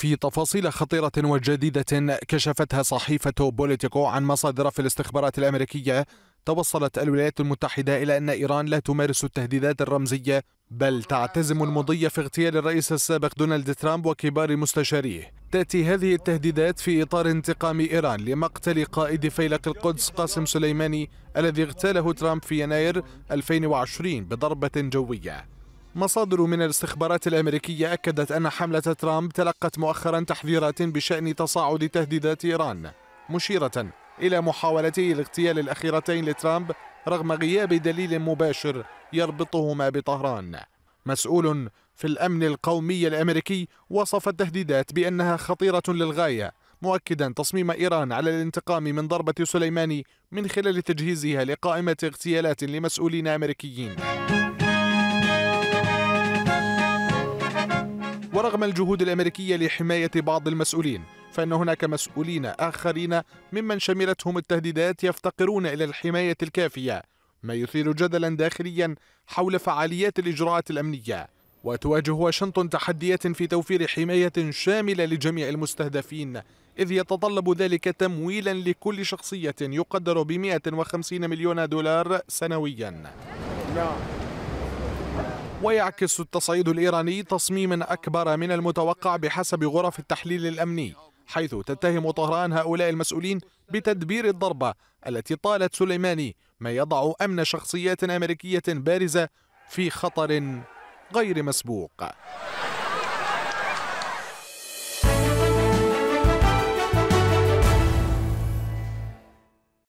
في تفاصيل خطيرة وجديدة كشفتها صحيفة بوليتيكو عن مصادر في الاستخبارات الأمريكية توصلت الولايات المتحدة إلى أن إيران لا تمارس التهديدات الرمزية بل تعتزم المضي في اغتيال الرئيس السابق دونالد ترامب وكبار مستشاريه تأتي هذه التهديدات في إطار انتقام إيران لمقتل قائد فيلق القدس قاسم سليماني الذي اغتاله ترامب في يناير 2020 بضربة جوية مصادر من الاستخبارات الأمريكية أكدت أن حملة ترامب تلقت مؤخرا تحذيرات بشأن تصاعد تهديدات إيران مشيرة إلى محاولتي الاغتيال الأخيرتين لترامب رغم غياب دليل مباشر يربطهما بطهران مسؤول في الأمن القومي الأمريكي وصف التهديدات بأنها خطيرة للغاية مؤكدا تصميم إيران على الانتقام من ضربة سليماني من خلال تجهيزها لقائمة اغتيالات لمسؤولين أمريكيين ورغم الجهود الأمريكية لحماية بعض المسؤولين فإن هناك مسؤولين آخرين ممن شملتهم التهديدات يفتقرون إلى الحماية الكافية ما يثير جدلا داخليا حول فعاليات الإجراءات الأمنية وتواجه واشنطن تحديات في توفير حماية شاملة لجميع المستهدفين إذ يتطلب ذلك تمويلا لكل شخصية يقدر ب 150 مليون دولار سنويا نعم. ويعكس التصعيد الإيراني تصميما أكبر من المتوقع بحسب غرف التحليل الأمني حيث تتهم طهران هؤلاء المسؤولين بتدبير الضربة التي طالت سليماني ما يضع أمن شخصيات أمريكية بارزة في خطر غير مسبوق